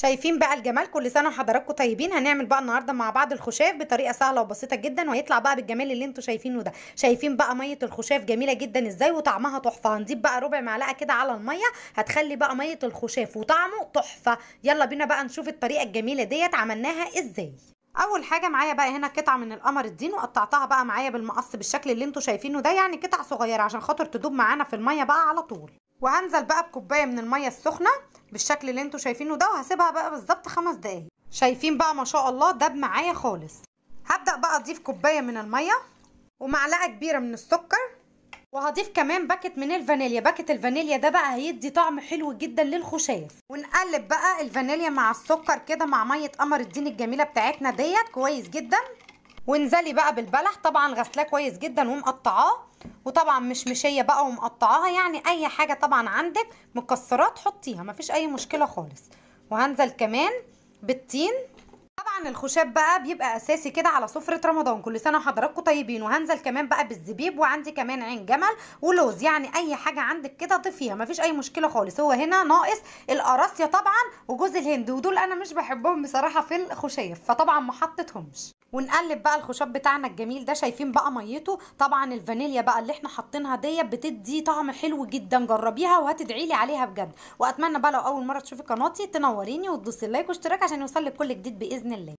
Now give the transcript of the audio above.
شايفين بقى الجمال كل سنه وحضراتكم طيبين هنعمل بقى النهارده مع بعض الخشاف بطريقه سهله وبسيطه جدا وهيطلع بقى بالجمال اللي انتم شايفينه ده شايفين بقى ميه الخشاف جميله جدا ازاي وطعمها تحفه هنضيف بقى ربع معلقه كده على الميه هتخلي بقى ميه الخشاف وطعمه تحفه يلا بينا بقى نشوف الطريقه الجميله ديت عملناها ازاي اول حاجه معايا بقى هنا قطعه من القمر الدين وقطعتها بقى معايا بالمقص بالشكل اللي انتم شايفينه ده يعني قطع صغيره عشان خاطر تدوب معانا في الميه بقى على طول وهنزل بقى بكوبايه من الميه السخنه بالشكل اللي انتوا شايفينه ده وهسيبها بقى بالظبط خمس دقايق شايفين بقى ما شاء الله داب معايا خالص هبدا بقى اضيف كوبايه من الميه ومعلقه كبيره من السكر وهضيف كمان باكت من الفانيليا باكت الفانيليا ده بقى هيدي طعم حلو جدا للخشاف ونقلب بقى الفانيليا مع السكر كده مع ميه قمر الدين الجميله بتاعتنا ديت كويس جدا وانزلي بقى بالبلح طبعا غسلاه كويس جدا ومقطعاه وطبعا مشمشيه بقى ومقطعاها يعني اي حاجه طبعا عندك مكسرات حطيها مفيش اي مشكله خالص وهنزل كمان بالطين طبعا الخشاب بقى بيبقى اساسي كده على سفره رمضان كل سنه وحضراتكم طيبين وهنزل كمان بقى بالزبيب وعندي كمان عين جمل ولوز يعني اي حاجه عندك كده ضيفيها مفيش اي مشكله خالص هو هنا ناقص القراصيه طبعا وجوز الهند ودول انا مش بحبهم بصراحه في الخشاف فطبعا ما حطيتهمش ونقلب بقى الخشاب بتاعنا الجميل ده شايفين بقى ميته طبعا الفانيليا بقى اللي احنا حاطينها ديت بتدي طعم حلو جدا جربيها وهتدعي لي عليها بجد واتمنى بقى لو اول مره تشوفي قناتي تنوريني وتدوسي اللايك واشتراك عشان يوصل لك كل جديد باذن الله